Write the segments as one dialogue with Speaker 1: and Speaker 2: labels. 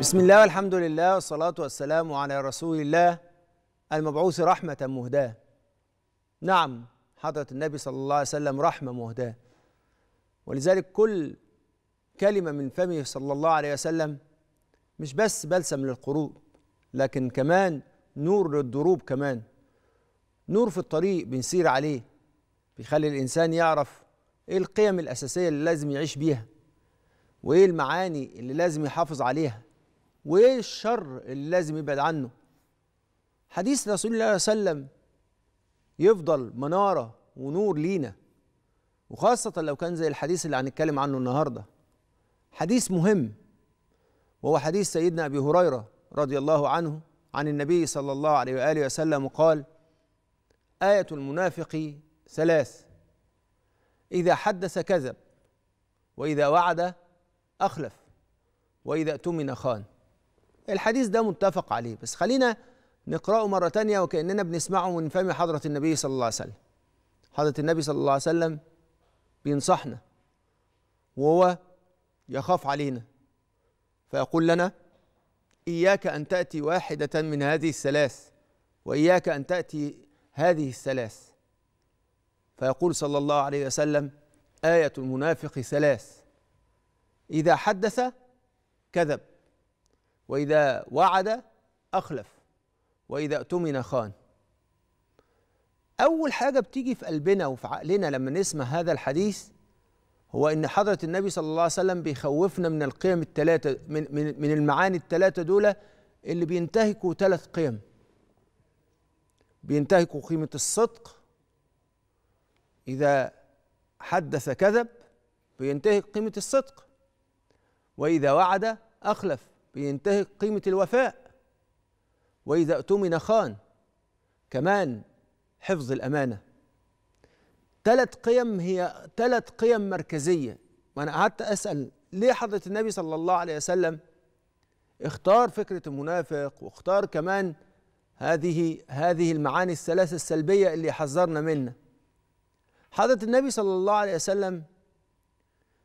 Speaker 1: بسم الله والحمد لله والصلاة والسلام على رسول الله المبعوث رحمة مهداة نعم حضرة النبي صلى الله عليه وسلم رحمة مهداة ولذلك كل كلمة من فمه صلى الله عليه وسلم مش بس بلسم للقروب لكن كمان نور للدروب كمان نور في الطريق بنسير عليه بيخلي الإنسان يعرف إيه القيم الأساسية اللي لازم يعيش بيها وإيه المعاني اللي لازم يحافظ عليها وايه الشر اللي لازم يبعد عنه حديث رسول الله صلى الله عليه وسلم يفضل مناره ونور لينا وخاصة لو كان زي الحديث اللي هنتكلم عنه النهاردة حديث مهم وهو حديث سيدنا أبي هريرة رضي الله عنه عن النبي صلى الله عليه وآله وسلم قال آية المنافق ثلاث إذا حدث كذب وإذا وعد أخلف وإذا اؤتمن خان الحديث ده متفق عليه بس خلينا نقرأه مرة تانية وكأننا بنسمعه من فم حضرة النبي صلى الله عليه وسلم حضرة النبي صلى الله عليه وسلم بينصحنا وهو يخاف علينا فيقول لنا إياك أن تأتي واحدة من هذه الثلاث وإياك أن تأتي هذه الثلاث فيقول صلى الله عليه وسلم آية المنافق ثلاث إذا حدث كذب واذا وعد اخلف واذا اؤتمن خان اول حاجه بتيجي في قلبنا وفي عقلنا لما نسمع هذا الحديث هو ان حضره النبي صلى الله عليه وسلم بيخوفنا من القيم الثلاثه من من, من المعاني الثلاثه دول اللي بينتهكوا ثلاث قيم بينتهكوا قيمه الصدق اذا حدث كذب بينتهك قيمه الصدق واذا وعد اخلف بينتهك قيمة الوفاء وإذا اؤتمن خان كمان حفظ الأمانة ثلاث قيم هي ثلاث قيم مركزية وأنا قعدت أسأل ليه حضرة النبي صلى الله عليه وسلم اختار فكرة المنافق واختار كمان هذه هذه المعاني الثلاثة السلبية اللي حذرنا منها حضرة النبي صلى الله عليه وسلم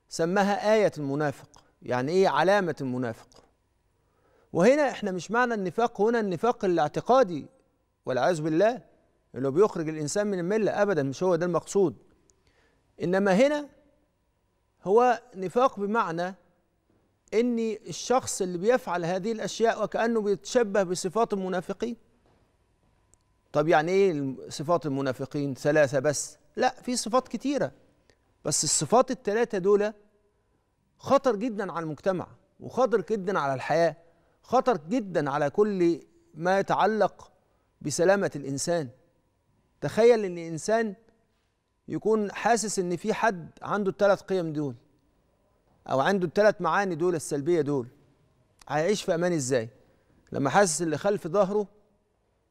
Speaker 1: سماها آية المنافق يعني إيه علامة المنافق وهنا احنا مش معنى النفاق هنا النفاق الاعتقادي والعياذ بالله اللي بيخرج الانسان من المله ابدا مش هو ده المقصود انما هنا هو نفاق بمعنى ان الشخص اللي بيفعل هذه الاشياء وكانه بيتشبه بصفات المنافقين طب يعني ايه صفات المنافقين ثلاثه بس لا في صفات كتيره بس الصفات الثلاثه دول خطر جدا على المجتمع وخطر جدا على الحياه خطر جدا على كل ما يتعلق بسلامة الإنسان تخيل إن إنسان يكون حاسس إن في حد عنده الثلاث قيم دول أو عنده الثلاث معاني دول السلبية دول هيعيش في أمان إزاي؟ لما حاسس اللي خلف ظهره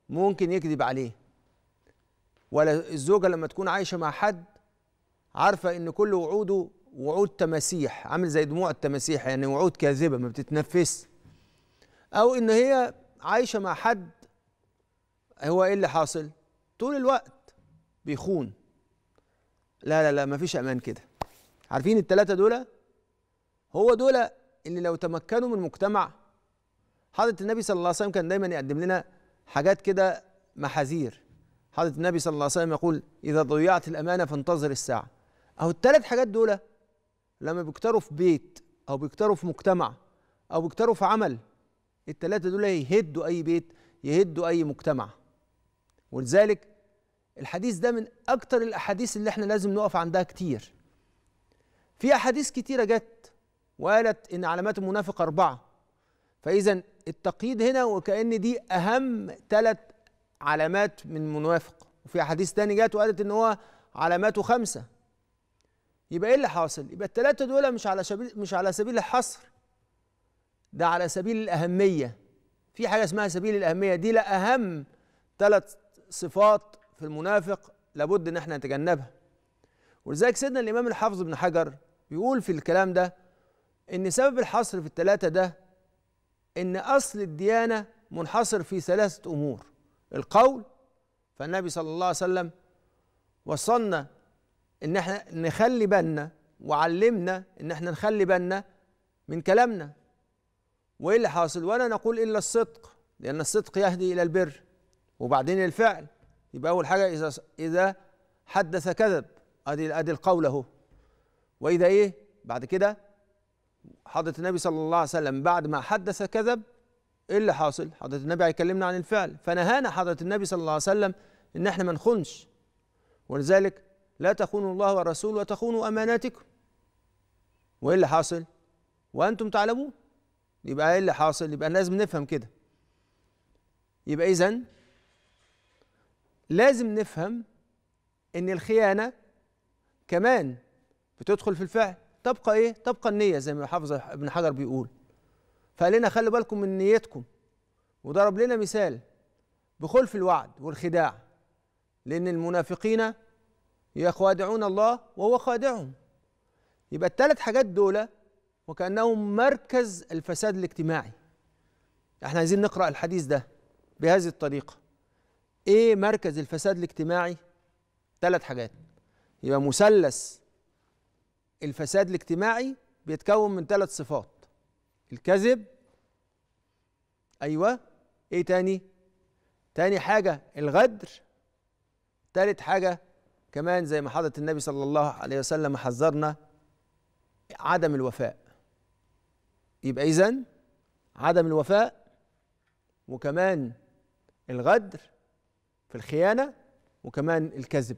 Speaker 1: ممكن يكذب عليه ولا الزوجة لما تكون عايشة مع حد عارفة إن كل وعوده وعود تماسيح عامل زي دموع التماسيح يعني وعود كاذبة ما بتتنفسش او ان هي عايشه مع حد هو ايه اللي حاصل طول الوقت بيخون لا لا لا مفيش امان كده عارفين التلاتة دول هو دول اللي لو تمكنوا من مجتمع حضرة النبي صلى الله عليه وسلم كان دايما يقدم لنا حاجات كده محاذير حضرة النبي صلى الله عليه وسلم يقول إذا ضيعت الأمانة فانتظر الساعة أهو التلات حاجات دول لما بيكتروا في بيت أو بيكتروا في مجتمع أو بيكتروا في عمل الثلاثه دول يهدوا اي بيت يهدوا اي مجتمع ولذلك الحديث ده من اكتر الاحاديث اللي احنا لازم نقف عندها كتير في احاديث كتيره جت وقالت ان علامات المنافق اربعه فاذا التقييد هنا وكان دي اهم ثلاث علامات من المنافق وفي احاديث تاني جت وقالت ان هو علاماته خمسه يبقى ايه اللي حاصل يبقى الثلاثه دول مش على سبيل مش على سبيل الحصر ده على سبيل الأهمية في حاجة اسمها سبيل الأهمية دي لا أهم ثلاث صفات في المنافق لابد إن احنا نتجنبها ولذلك سيدنا الإمام الحافظ بن حجر بيقول في الكلام ده إن سبب الحصر في الثلاثة ده إن أصل الديانة منحصر في ثلاثة أمور القول فالنبي صلى الله عليه وسلم وصلنا إن احنا نخلي بالنا وعلمنا إن احنا نخلي بالنا من كلامنا وايه اللي حاصل ولا نقول الا الصدق لان الصدق يهدي الى البر وبعدين الفعل يبقى اول حاجه اذا اذا حدث كذب ادي ادي القول اهو واذا ايه بعد كده حضرة النبي صلى الله عليه وسلم بعد ما حدث كذب ايه اللي حاصل حضرة النبي هيكلمنا عن الفعل فنهانا حضرة النبي صلى الله عليه وسلم ان احنا ما نخونش ولذلك لا تخونوا الله والرسول وتخونوا اماناتكم وايه اللي حاصل وانتم تعلمون يبقى ايه اللي حاصل يبقى لازم نفهم كده يبقى اذا لازم نفهم ان الخيانه كمان بتدخل في الفعل تبقى ايه تبقى النيه زي ما حافظ ابن حجر بيقول فقال لنا خلوا بالكم من نيتكم وضرب لنا مثال بخلف الوعد والخداع لأن المنافقين يخادعون الله وهو خادعهم يبقى الثلاث حاجات دول وكأنه مركز الفساد الاجتماعي احنا عايزين نقرأ الحديث ده بهذه الطريقة ايه مركز الفساد الاجتماعي ثلاث حاجات يبقى مثلث الفساد الاجتماعي بيتكون من ثلاث صفات الكذب ايوه ايه تاني تاني حاجه الغدر تالت حاجه كمان زي ما حضرة النبي صلى الله عليه وسلم حذرنا عدم الوفاء يبقى إذا عدم الوفاء وكمان الغدر في الخيانة وكمان الكذب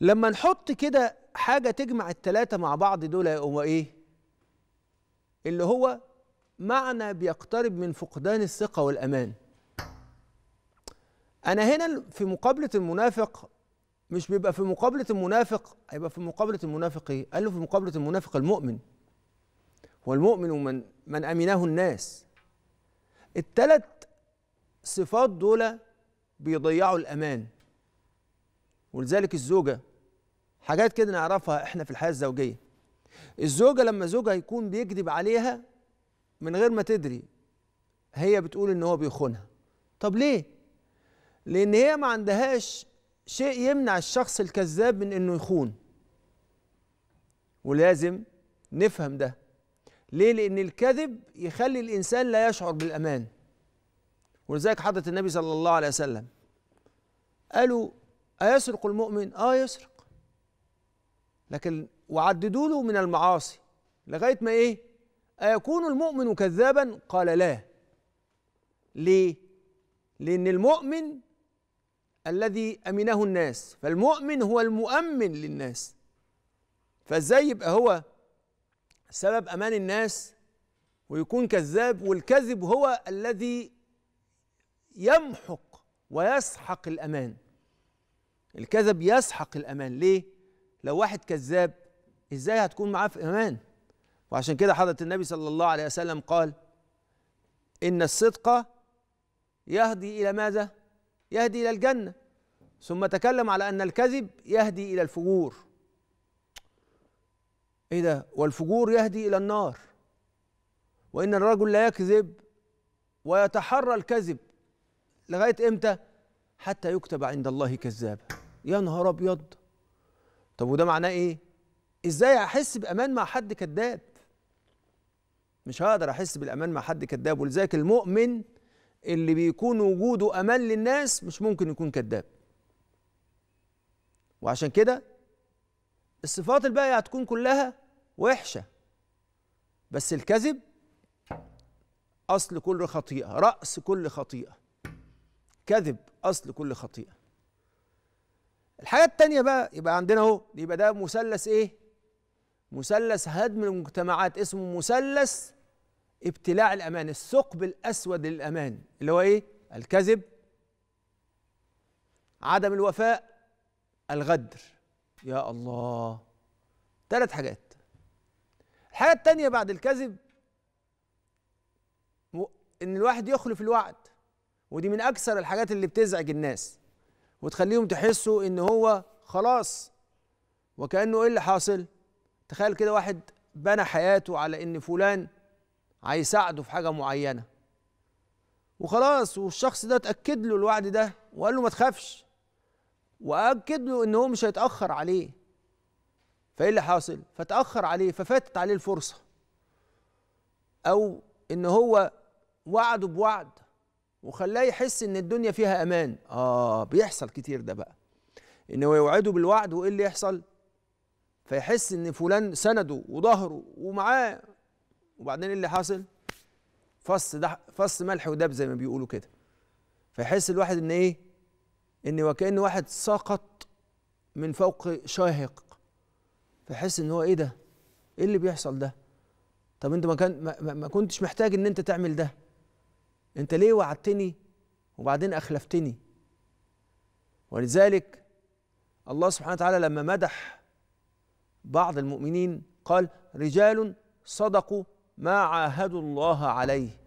Speaker 1: لما نحط كده حاجة تجمع التلاتة مع بعض دول هو إيه؟ اللي هو معنى بيقترب من فقدان الثقة والأمان أنا هنا في مقابلة المنافق مش بيبقى في مقابلة المنافق هيبقى في مقابلة المنافق إيه؟ قال له في مقابلة المنافق المؤمن والمؤمن من من امنه الناس التلات صفات دول بيضيعوا الامان ولذلك الزوجه حاجات كده نعرفها احنا في الحياه الزوجيه الزوجه لما زوجها يكون بيكذب عليها من غير ما تدري هي بتقول ان هو بيخونها طب ليه لان هي ما عندهاش شيء يمنع الشخص الكذاب من انه يخون ولازم نفهم ده ليه لان الكذب يخلي الانسان لا يشعر بالامان ولذلك حضرة النبي صلى الله عليه وسلم قالوا أيسرق المؤمن؟ آه يسرق لكن وعددوا له من المعاصي لغاية ما إيه؟ أيكون المؤمن كذابا؟ قال لا ليه؟ لأن المؤمن الذي أمنه الناس فالمؤمن هو المؤمن للناس فازاي يبقى هو سبب امان الناس ويكون كذاب والكذب هو الذي يمحق ويسحق الامان الكذب يسحق الامان ليه لو واحد كذاب ازاي هتكون معاه في امان وعشان كده حضره النبي صلى الله عليه وسلم قال ان الصدق يهدي الى ماذا يهدي الى الجنه ثم تكلم على ان الكذب يهدي الى الفجور ايه ده والفجور يهدي الى النار وان الرجل لا يكذب ويتحرى الكذب لغايه امتى حتى يكتب عند الله كذابا يا نهار ابيض طب وده معناه ايه ازاي احس بامان مع حد كذاب مش هقدر احس بالامان مع حد كذاب ولذلك المؤمن اللي بيكون وجوده امان للناس مش ممكن يكون كذاب وعشان كده الصفات الباقية هتكون كلها وحشة بس الكذب أصل كل خطيئة رأس كل خطيئة كذب أصل كل خطيئة الحاجة التانية بقى يبقى عندنا اهو يبقى ده مثلث ايه؟ مثلث هدم المجتمعات اسمه مثلث ابتلاع الأمان الثقب الأسود للأمان اللي هو ايه؟ الكذب عدم الوفاء الغدر يا الله ثلاث حاجات الحاجة التانية بعد الكذب ان الواحد يخلف الوعد ودي من اكثر الحاجات اللي بتزعج الناس وتخليهم تحسوا ان هو خلاص وكانه ايه اللي حاصل تخيل كده واحد بنى حياته على ان فلان هيساعده في حاجه معينه وخلاص والشخص ده اتاكد له الوعد ده وقال له ما تخافش واكد له ان هو مش هيتاخر عليه فايه اللي حاصل فتاخر عليه ففاتت عليه الفرصه او ان هو وعده بوعد وخلاه يحس ان الدنيا فيها امان اه بيحصل كتير ده بقى ان هو يوعده بالوعد وايه اللي يحصل فيحس ان فلان سنده وظهره ومعاه وبعدين ايه اللي حاصل فص ده فص ملح ودب زي ما بيقولوا كده فيحس الواحد ان ايه ان وكان واحد سقط من فوق شاهق فحس ان هو ايه ده ايه اللي بيحصل ده طب انت ما كان ما, ما كنتش محتاج ان انت تعمل ده انت ليه وعدتني وبعدين اخلفتني ولذلك الله سبحانه وتعالى لما مدح بعض المؤمنين قال رجال صدقوا ما عاهدوا الله عليه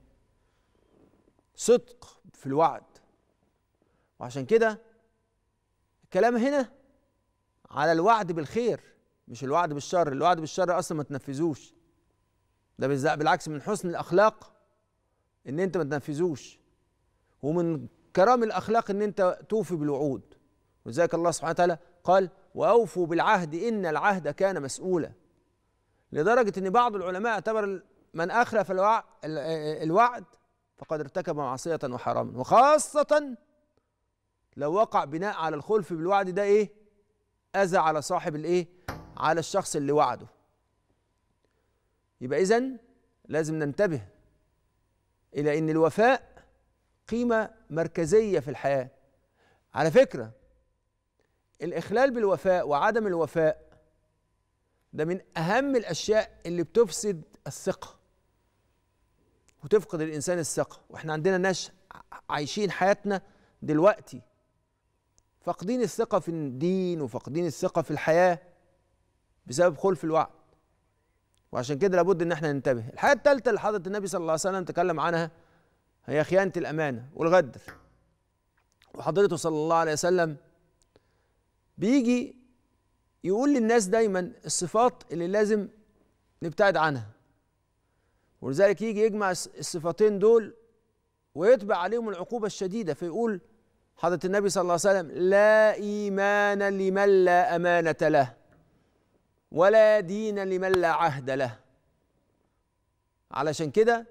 Speaker 1: صدق في الوعد وعشان كده الكلام هنا على الوعد بالخير مش الوعد بالشر الوعد بالشر اصلا ما تنفذوش ده بالعكس من حسن الاخلاق ان انت ما تنفذوش ومن كرام الاخلاق ان انت توفي بالوعود ولذلك الله سبحانه وتعالى قال واوفوا بالعهد ان العهد كان مسؤولا لدرجه ان بعض العلماء اعتبر من اخلف الوعد فقد ارتكب معصيه وحراما وخاصه لو وقع بناء على الخلف بالوعد ده ايه اذى على صاحب الايه على الشخص اللي وعده يبقى اذا لازم ننتبه الى ان الوفاء قيمه مركزيه في الحياه على فكره الاخلال بالوفاء وعدم الوفاء ده من اهم الاشياء اللي بتفسد الثقه وتفقد الانسان الثقه واحنا عندنا ناس عايشين حياتنا دلوقتي فاقدين الثقة في الدين وفاقدين الثقة في الحياة بسبب خلف الوعد وعشان كده لابد ان احنا ننتبه الحاجة الثالثة اللي حضرة النبي صلى الله عليه وسلم تكلم عنها هي خيانة الأمانة والغدر وحضرته صلى الله عليه وسلم بيجي يقول للناس دايما الصفات اللي لازم نبتعد عنها ولذلك يجي يجمع الصفتين دول ويتبع عليهم العقوبة الشديدة فيقول حضرة النبي صلى الله عليه وسلم لا إيمان لمن لا أمانة له ولا دين لمن لا عهد له علشان كده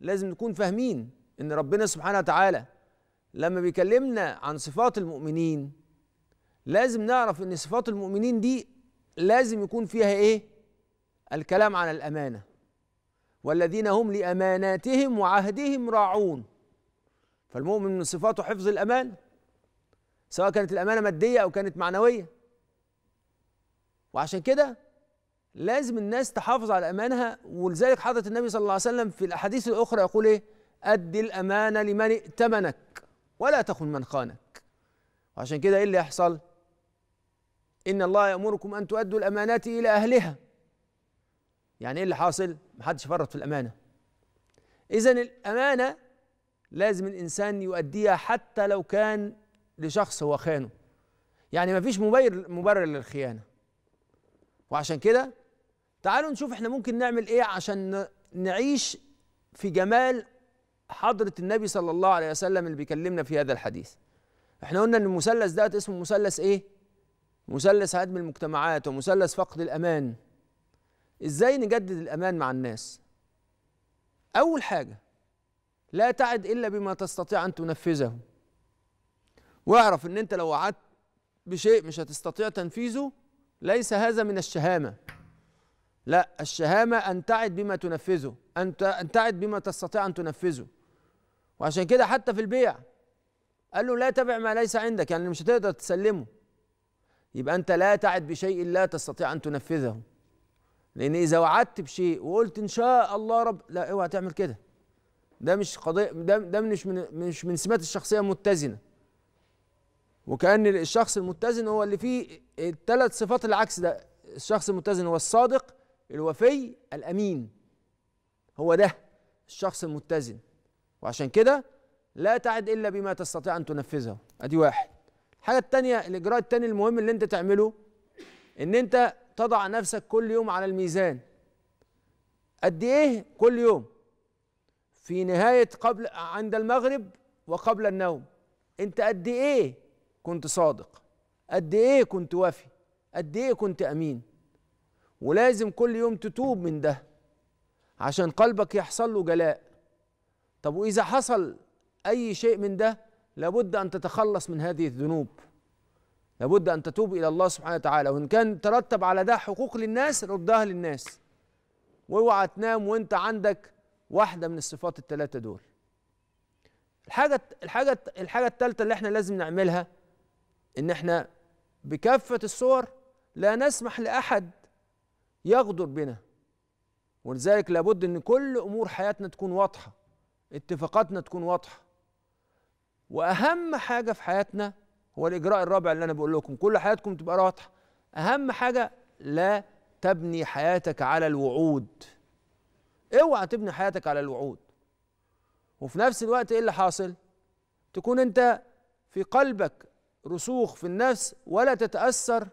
Speaker 1: لازم نكون فاهمين ان ربنا سبحانه وتعالى لما بيكلمنا عن صفات المؤمنين لازم نعرف ان صفات المؤمنين دي لازم يكون فيها ايه الكلام عن الامانه والذين هم لاماناتهم وعهدهم راعون فالمؤمن من صفاته حفظ الامانه سواء كانت الامانه ماديه او كانت معنويه وعشان كده لازم الناس تحافظ على امانها ولذلك حضره النبي صلى الله عليه وسلم في الاحاديث الاخرى يقول ايه ادي الامانه لمن ائتمنك ولا تخن من خانك وعشان كده ايه اللي يحصل ان الله يامركم ان تؤدوا الامانات الى اهلها يعني ايه اللي حاصل محدش فرط في الامانه اذا الامانه لازم الانسان يؤديها حتى لو كان لشخص هو خانه يعني مفيش مبرر للخيانة وعشان كده تعالوا نشوف احنا ممكن نعمل ايه عشان نعيش في جمال حضرة النبي صلى الله عليه وسلم اللي بيكلمنا في هذا الحديث احنا قلنا ان المثلث ده اسمه مثلث ايه مثلث هدم المجتمعات ومثلث فقد الامان ازاي نجدد الامان مع الناس اول حاجه لا تعد الا بما تستطيع ان تنفذه واعرف ان انت لو وعدت بشيء مش هتستطيع تنفيذه ليس هذا من الشهامه لا الشهامه ان تعد بما تنفذه ان تعد بما تستطيع ان تنفذه وعشان كده حتى في البيع قال له لا تبع ما ليس عندك يعني مش هتقدر تسلمه يبقى انت لا تعد بشيء لا تستطيع ان تنفذه لان اذا وعدت بشيء وقلت ان شاء الله رب لا اوعى تعمل كده ده مش قضيه ده, ده مش من مش من سمات الشخصيه المتزنه وكأن الشخص المتزن هو اللي فيه الثلاث صفات العكس ده الشخص المتزن هو الصادق الوفي الأمين هو ده الشخص المتزن وعشان كده لا تعد إلا بما تستطيع أن تنفذه أدي واحد الحاجة التانية الإجراء التاني المهم اللي أنت تعمله إن أنت تضع نفسك كل يوم على الميزان قد إيه كل يوم في نهاية قبل عند المغرب وقبل النوم أنت قد إيه كنت صادق قد ايه كنت وفي قد ايه كنت امين ولازم كل يوم تتوب من ده عشان قلبك يحصل له جلاء طب واذا حصل اي شيء من ده لابد ان تتخلص من هذه الذنوب لابد ان تتوب الى الله سبحانه وتعالى وان كان ترتب على ده حقوق للناس ردها للناس واوعى تنام وانت عندك واحده من الصفات الثلاثه دول الحاجه الحاجه الحاجه الثالثه اللي احنا لازم نعملها ان احنا بكافه الصور لا نسمح لاحد يغدر بنا ولذلك لابد ان كل امور حياتنا تكون واضحه اتفاقاتنا تكون واضحه واهم حاجه في حياتنا هو الاجراء الرابع اللي انا بقول لكم كل حياتكم تبقى واضحه اهم حاجه لا تبني حياتك على الوعود اوعى تبني حياتك على الوعود وفي نفس الوقت ايه اللي حاصل تكون انت في قلبك رسوخ في النفس ولا تتأثر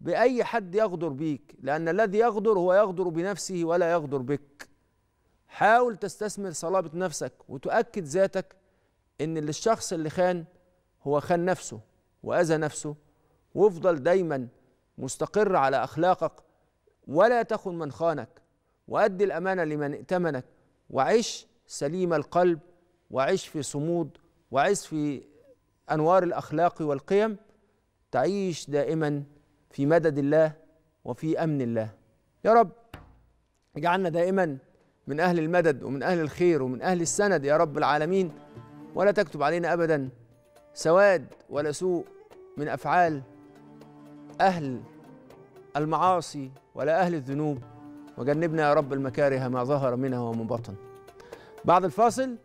Speaker 1: بأي حد يغدر بيك لأن الذي يغدر هو يغدر بنفسه ولا يغدر بك حاول تستثمر صلابة نفسك وتؤكد ذاتك إن الشخص اللي خان هو خان نفسه وأذى نفسه وافضل دايما مستقر على أخلاقك ولا تخن من خانك وأدي الأمانة لمن ائتمنك وعش سليم القلب وعش في صمود وعش في انوار الاخلاق والقيم تعيش دائما في مدد الله وفي امن الله يا رب اجعلنا دائما من اهل المدد ومن اهل الخير ومن اهل السند يا رب العالمين ولا تكتب علينا ابدا سواد ولا سوء من افعال اهل المعاصي ولا اهل الذنوب وجنبنا يا رب المكاره ما ظهر منها ومن بطن بعد الفاصل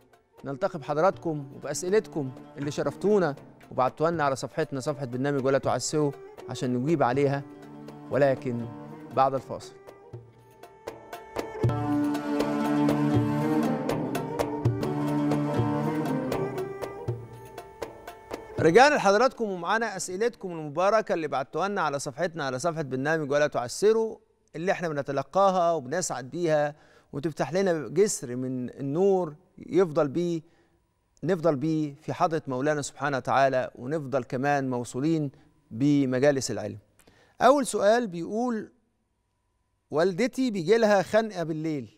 Speaker 1: نلتقي بحضراتكم وبأسئلتكم اللي شرفتونا وبعتوها لنا على صفحتنا صفحة برنامج ولا تعسوا عشان نجيب عليها ولكن بعد الفاصل رجعنا لحضراتكم ومعانا اسئلتكم المباركه اللي بعتوها لنا على صفحتنا على صفحه برنامج ولا تعسروا اللي احنا بنتلقاها وبنسعد بيها وتفتح لنا جسر من النور يفضل بيه نفضل بيه في حضرة مولانا سبحانه وتعالى ونفضل كمان موصولين بمجالس العلم أول سؤال بيقول والدتي بيجي لها خنقة بالليل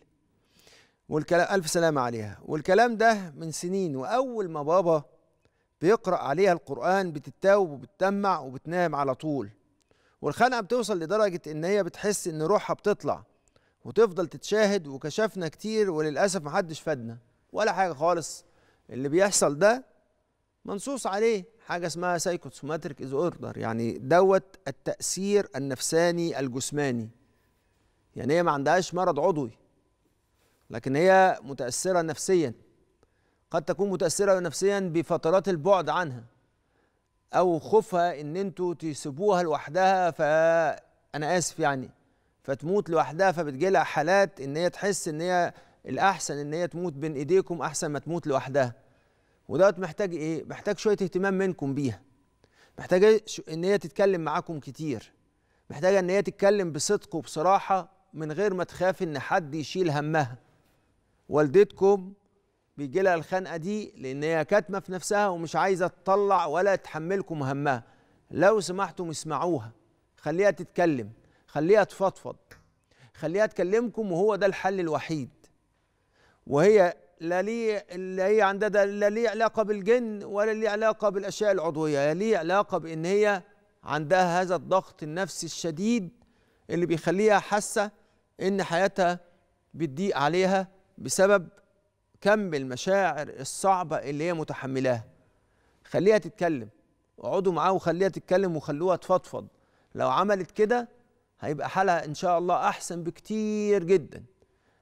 Speaker 1: والكلام ألف سلامة عليها والكلام ده من سنين وأول ما بابا بيقرأ عليها القرآن بتتاوب وبتتمع وبتنام على طول والخنقة بتوصل لدرجة إن هي بتحس إن روحها بتطلع وتفضل تتشاهد وكشفنا كتير وللأسف محدش فادنا ولا حاجه خالص اللي بيحصل ده منصوص عليه حاجه اسمها سايكوسوماتريك از اوردر يعني دوت التاثير النفساني الجسماني يعني هي ما عندهاش مرض عضوي لكن هي متاثره نفسيا قد تكون متاثره نفسيا بفترات البعد عنها او خوفها ان انتوا تسيبوها لوحدها فانا اسف يعني فتموت لوحدها فبتجيلها حالات ان هي تحس ان هي الاحسن ان هي تموت بين ايديكم احسن ما تموت لوحدها ودوت محتاج ايه محتاج شويه اهتمام منكم بيها محتاج ان هي تتكلم معاكم كتير محتاجه ان هي تتكلم بصدق وبصراحه من غير ما تخاف ان حد يشيل همها والدتكم بيجي لها الخنقه دي لان هي كاتمه في نفسها ومش عايزه تطلع ولا تحملكم همها لو سمحتم اسمعوها خليها تتكلم خليها تفضفض خليها تكلمكم وهو ده الحل الوحيد وهي لا ليه اللي هي عندها لا ليه علاقه بالجن ولا ليه علاقه بالاشياء العضويه لا ليه علاقه بان هي عندها هذا الضغط النفسي الشديد اللي بيخليها حاسه ان حياتها بتضيق عليها بسبب كم المشاعر الصعبه اللي هي متحملاها خليها تتكلم اقعدوا معاها وخليها تتكلم وخلوها تفضفض لو عملت كده هيبقى حالها ان شاء الله احسن بكتير جدا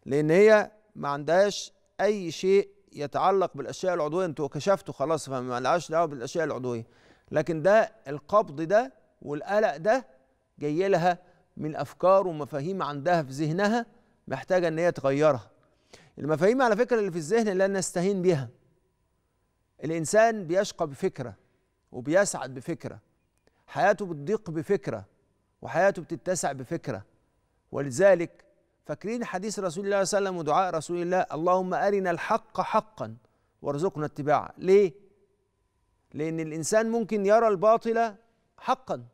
Speaker 1: لان هي ما عندهاش اي شيء يتعلق بالاشياء العضويه انتوا كشفتوا خلاص فما لهاش دعوه بالاشياء العضويه لكن ده القبض ده والقلق ده جاي لها من افكار ومفاهيم عندها في ذهنها محتاجه ان هي تغيرها المفاهيم على فكره اللي في الذهن لا نستهين بها الانسان بيشقى بفكره وبيسعد بفكره حياته بتضيق بفكره وحياته بتتسع بفكره ولذلك فاكرين حديث رسول الله صلى الله عليه وسلم ودعاء رسول الله اللهم أرنا الحق حقا وارزقنا اتباعه ليه؟ لأن الإنسان ممكن يرى الباطل حقا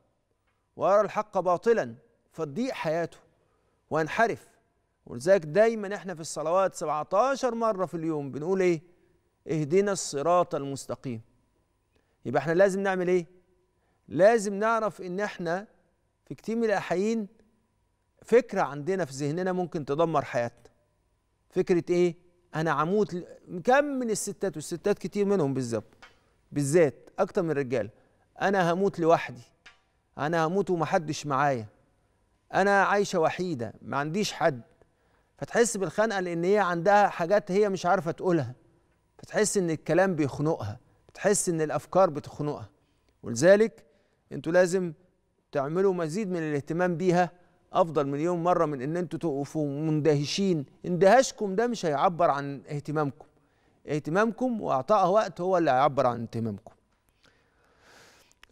Speaker 1: ويرى الحق باطلا فتضيق حياته وينحرف ولذلك دايما احنا في الصلوات 17 مرة في اليوم بنقول ايه؟ اهدنا الصراط المستقيم يبقى احنا لازم نعمل ايه؟ لازم نعرف ان احنا في كتير من الاحيين فكره عندنا في ذهننا ممكن تدمر حياتنا فكره ايه انا عمود كم من الستات والستات كتير منهم بالذات بالذات اكتر من الرجاله انا هموت لوحدي انا هموت ومحدش معايا انا عايشه وحيده ما عنديش حد فتحس بالخنقه لان هي عندها حاجات هي مش عارفه تقولها فتحس ان الكلام بيخنقها بتحس ان الافكار بتخنقها ولذلك انتوا لازم تعملوا مزيد من الاهتمام بيها افضل مليون مره من ان انتوا تقفوا مندهشين اندهاشكم ده مش هيعبر عن اهتمامكم اهتمامكم واعطاء وقت هو اللي هيعبر عن اهتمامكم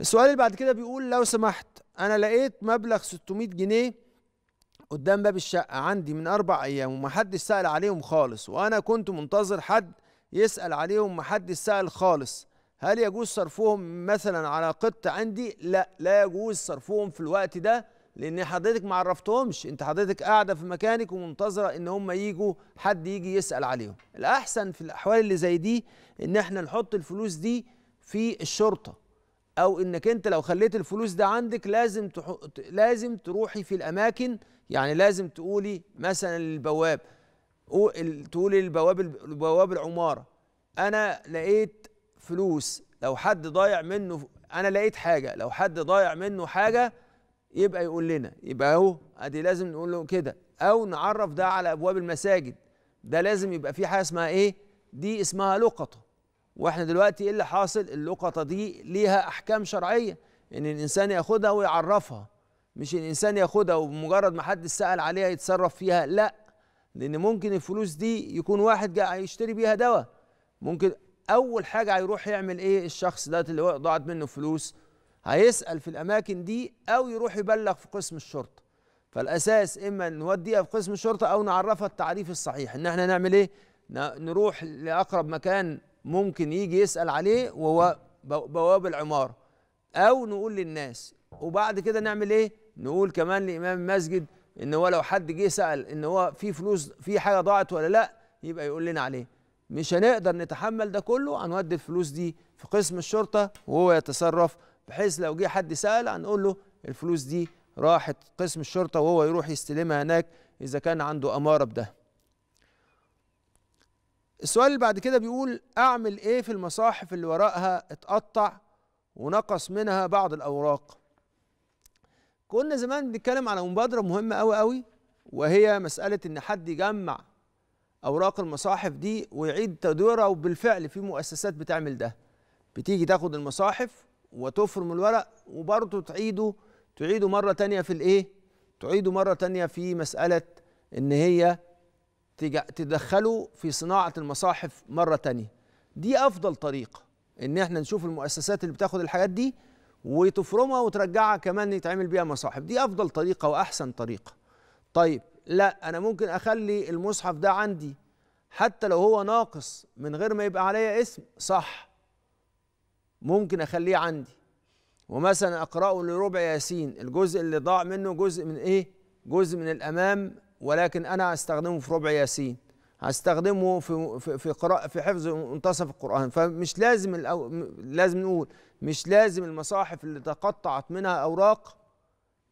Speaker 1: السؤال اللي بعد كده بيقول لو سمحت انا لقيت مبلغ 600 جنيه قدام باب الشقه عندي من اربع ايام ومحدش سال عليهم خالص وانا كنت منتظر حد يسال عليهم محدش سال خالص هل يجوز صرفهم مثلا على قط عندي لا لا يجوز صرفهم في الوقت ده لان حضرتك ما عرفتهمش انت حضرتك قاعده في مكانك ومنتظره ان هم يجوا حد يجي يسال عليهم الاحسن في الاحوال اللي زي دي ان احنا نحط الفلوس دي في الشرطه او انك انت لو خليت الفلوس ده عندك لازم تح... لازم تروحي في الاماكن يعني لازم تقولي مثلا للبواب تقولي للبواب البواب العماره انا لقيت فلوس لو حد ضايع منه انا لقيت حاجه لو حد ضايع منه حاجه يبقى يقول لنا يبقى اهو ادي لازم نقول له كده او نعرف ده على ابواب المساجد ده لازم يبقى في حاجه اسمها ايه دي اسمها لقطه واحنا دلوقتي ايه اللي حاصل اللقطه دي ليها احكام شرعيه ان الانسان ياخدها ويعرفها مش الانسان ياخدها ومجرد ما حد سال عليها يتصرف فيها لا لان ممكن الفلوس دي يكون واحد جاي يشتري بيها دواء ممكن اول حاجه هيروح يعمل ايه الشخص ده اللي ضاعت منه فلوس هيسأل في الأماكن دي أو يروح يبلغ في قسم الشرطة فالأساس إما نوديها في قسم الشرطة أو نعرفها التعريف الصحيح إن إحنا نعمل إيه نروح لأقرب مكان ممكن يجي يسأل عليه وهو بواب العمارة أو نقول للناس وبعد كده نعمل إيه نقول كمان لإمام المسجد إن هو لو حد جه سأل إن هو في فلوس في حاجة ضاعت ولا لأ يبقى يقول لنا عليه مش هنقدر نتحمل ده كله هنودي الفلوس دي في قسم الشرطة وهو يتصرف بحيث لو جه حد سال هنقول له الفلوس دي راحت قسم الشرطه وهو يروح يستلمها هناك اذا كان عنده اماره بده السؤال اللي بعد كده بيقول اعمل ايه في المصاحف اللي وراءها اتقطع ونقص منها بعض الاوراق كنا زمان بنتكلم على مبادره مهمه قوي قوي وهي مساله ان حد يجمع اوراق المصاحف دي ويعيد تدويرها وبالفعل في مؤسسات بتعمل ده بتيجي تاخد المصاحف وتفرم الورق وبرضه تعيده تعيده مرة تانية في الإيه؟ تعيده مرة تانية في مسألة إن هي تدخله في صناعة المصاحف مرة تانية دي أفضل طريقة إن إحنا نشوف المؤسسات اللي بتاخد الحاجات دي وتفرمها وترجعها كمان يتعمل بيها مصاحف دي أفضل طريقة وأحسن طريقة طيب لا أنا ممكن أخلي المصحف ده عندي حتى لو هو ناقص من غير ما يبقى عليا اسم صح ممكن اخليه عندي ومثلا اقراه لربع ياسين الجزء اللي ضاع منه جزء من ايه جزء من الامام ولكن انا هستخدمه في ربع ياسين هستخدمه في في في, قراءة في حفظ منتصف القران فمش لازم الأو لازم نقول مش لازم المصاحف اللي تقطعت منها اوراق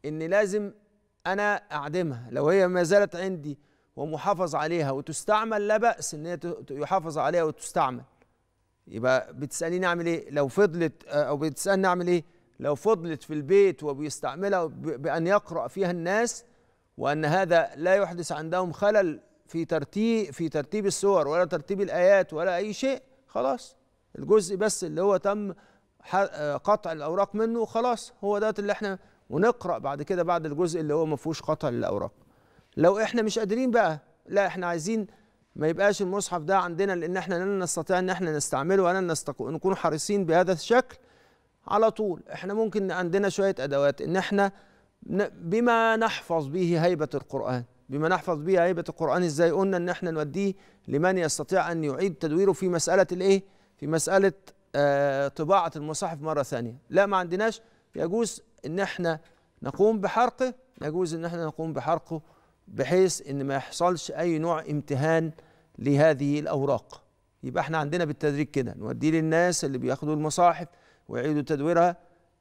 Speaker 1: ان لازم انا اعدمها لو هي ما زالت عندي ومحافظ عليها وتستعمل لا باس ان هي يحافظ عليها وتستعمل يبقى بتساليني اعمل ايه لو فضلت آه، او بتسالني اعمل ايه لو فضلت في البيت وبيستعملها بان يقرا فيها الناس وان هذا لا يحدث عندهم خلل في ترتيب في ترتيب السور ولا ترتيب الايات ولا اي شيء خلاص الجزء بس اللي هو تم آه، قطع الاوراق منه خلاص هو ده اللي احنا ونقرا بعد كده بعد الجزء اللي هو ما فيهوش قطع للاوراق لو احنا مش قادرين بقى لا احنا عايزين ما يبقاش المصحف ده عندنا لان احنا لا نستطيع ان احنا نستعمله ولا نستق... نكون حريصين بهذا الشكل على طول احنا ممكن عندنا شويه ادوات ان احنا بما نحفظ به هيبه القران بما نحفظ به هيبه القران ازاي قلنا ان احنا نوديه لمن يستطيع ان يعيد تدويره في مساله الايه في مساله آه، طباعه المصاحف مره ثانيه لا ما عندناش يجوز ان احنا نقوم بحرقه يجوز ان احنا نقوم بحرقه بحيث ان ما يحصلش اي نوع امتهان لهذه الأوراق يبقى احنا عندنا بالتدريج كده نوديه للناس اللي بياخدوا المصاحف ويعيدوا تدويرها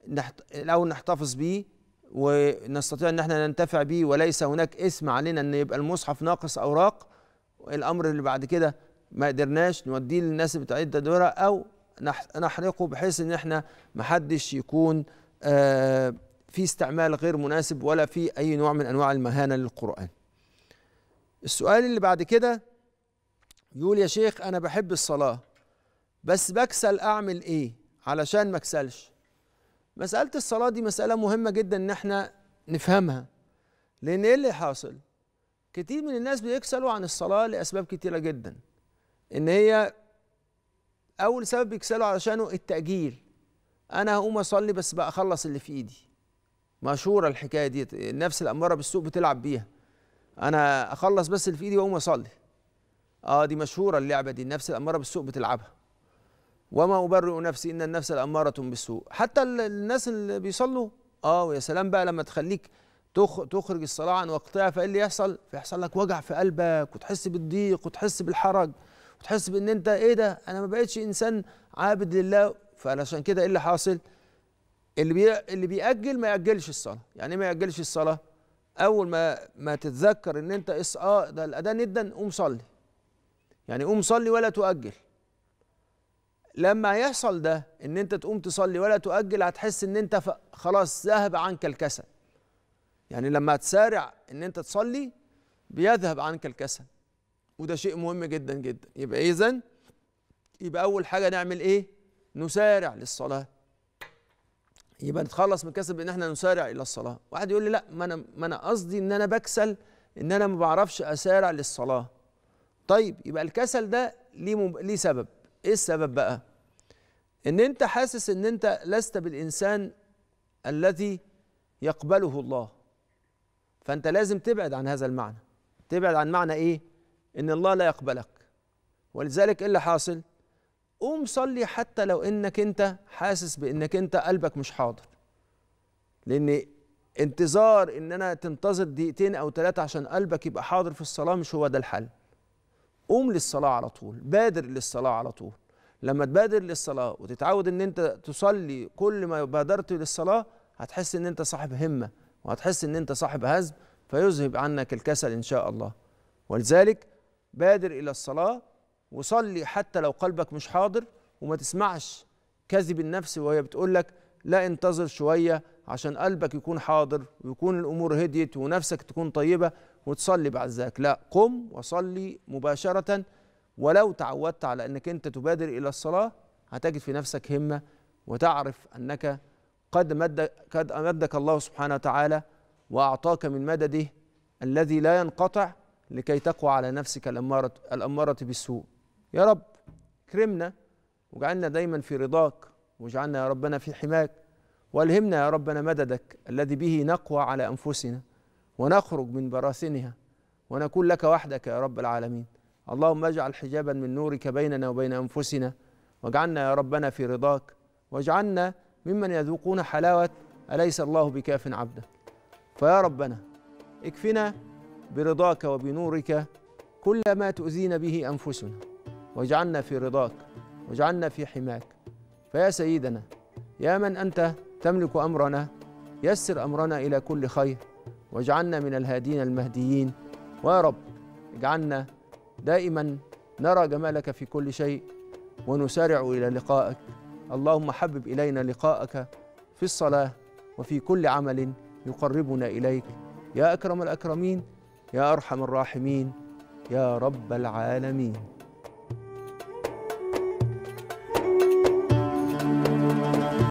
Speaker 1: نحت... الأول نحتفظ بيه ونستطيع ان احنا ننتفع بيه وليس هناك اسم علينا ان يبقى المصحف ناقص أوراق الأمر اللي بعد كده ما قدرناش نوديه للناس اللي بتعيد تدويرها أو نحرقه بحيث ان احنا ما حدش يكون آه في استعمال غير مناسب ولا في اي نوع من انواع المهانه للقران السؤال اللي بعد كده يقول يا شيخ انا بحب الصلاه بس بكسل اعمل ايه علشان ما اكسلش مساله الصلاه دي مساله مهمه جدا ان احنا نفهمها لان ايه اللي حاصل كتير من الناس بيكسلوا عن الصلاه لاسباب كتيره جدا ان هي اول سبب بيكسلوا علشانه التاجيل انا هقوم اصلي بس بقى اخلص اللي في ايدي مشهوره الحكايه دي النفس الاماره بالسوء بتلعب بيها انا اخلص بس اللي في ايدي واقوم اصلي اه دي مشهوره اللعبه دي النفس الاماره بالسوء بتلعبها وما ابرئ نفسي ان النفس الاماره بالسوء حتى الناس اللي بيصلوا اه ويا سلام بقى لما تخليك تخرج الصلاه عن وقتها فايه اللي يحصل؟ فيحصل لك وجع في قلبك وتحس بالضيق وتحس بالحرج وتحس بان انت ايه ده انا ما بقتش انسان عابد لله فعلشان كده ايه اللي حاصل؟ اللي بي... اللي بيأجل ما يأجلش الصلاه، يعني ايه ما يأجلش الصلاه؟ اول ما ما تتذكر ان انت اه ده الاذان ادن قوم صلي يعني قوم صلي ولا تؤجل لما يحصل ده ان انت تقوم تصلي ولا تؤجل هتحس ان انت خلاص ذهب عنك الكسل يعني لما تسارع ان انت تصلي بيذهب عنك الكسل وده شيء مهم جدا جدا يبقى اذا يبقى اول حاجه نعمل ايه نسارع للصلاه يبقى نتخلص من الكسل بان احنا نسارع الى الصلاه واحد يقول لي لا ما انا ما انا قصدي ان انا بكسل ان انا ما بعرفش اسارع للصلاه طيب يبقى الكسل ده ليه مب... ليه سبب ايه السبب بقى ان انت حاسس ان انت لست بالانسان الذي يقبله الله فانت لازم تبعد عن هذا المعنى تبعد عن معنى ايه ان الله لا يقبلك ولذلك ايه اللي حاصل قوم صلي حتى لو انك انت حاسس بانك انت قلبك مش حاضر لان انتظار ان انا تنتظر دقيقتين او ثلاثه عشان قلبك يبقى حاضر في الصلاه مش هو ده الحل قوم للصلاه على طول بادر للصلاه على طول لما تبادر للصلاه وتتعود ان انت تصلي كل ما بادرت للصلاه هتحس ان انت صاحب همه وهتحس ان انت صاحب هزم فيذهب عنك الكسل ان شاء الله ولذلك بادر الى الصلاه وصلي حتى لو قلبك مش حاضر وما تسمعش كذب النفس وهي بتقول لك لا انتظر شويه عشان قلبك يكون حاضر ويكون الامور هديت ونفسك تكون طيبه وتصلي بعد ذلك لا قم وصلي مباشرة ولو تعودت على أنك أنت تبادر إلى الصلاة هتجد في نفسك همة وتعرف أنك قد مد قد أمدك الله سبحانه وتعالى وأعطاك من مدده الذي لا ينقطع لكي تقوى على نفسك الأمارة, الأمارة بالسوء يا رب كرمنا واجعلنا دايما في رضاك واجعلنا يا ربنا في حماك والهمنا يا ربنا مددك الذي به نقوى على أنفسنا ونخرج من براثنها ونكون لك وحدك يا رب العالمين اللهم اجعل حجابا من نورك بيننا وبين انفسنا واجعلنا يا ربنا في رضاك واجعلنا ممن يذوقون حلاوه اليس الله بكاف عبده فيا ربنا اكفنا برضاك وبنورك كل ما تؤذينا به انفسنا واجعلنا في رضاك واجعلنا في حماك فيا سيدنا يا من انت تملك امرنا يسر امرنا الى كل خير واجعلنا من الهادين المهديين ويا رب اجعلنا دائما نرى جمالك في كل شيء ونسارع الى لقائك اللهم حبب الينا لقائك في الصلاه وفي كل عمل يقربنا اليك يا اكرم الاكرمين يا ارحم الراحمين يا رب العالمين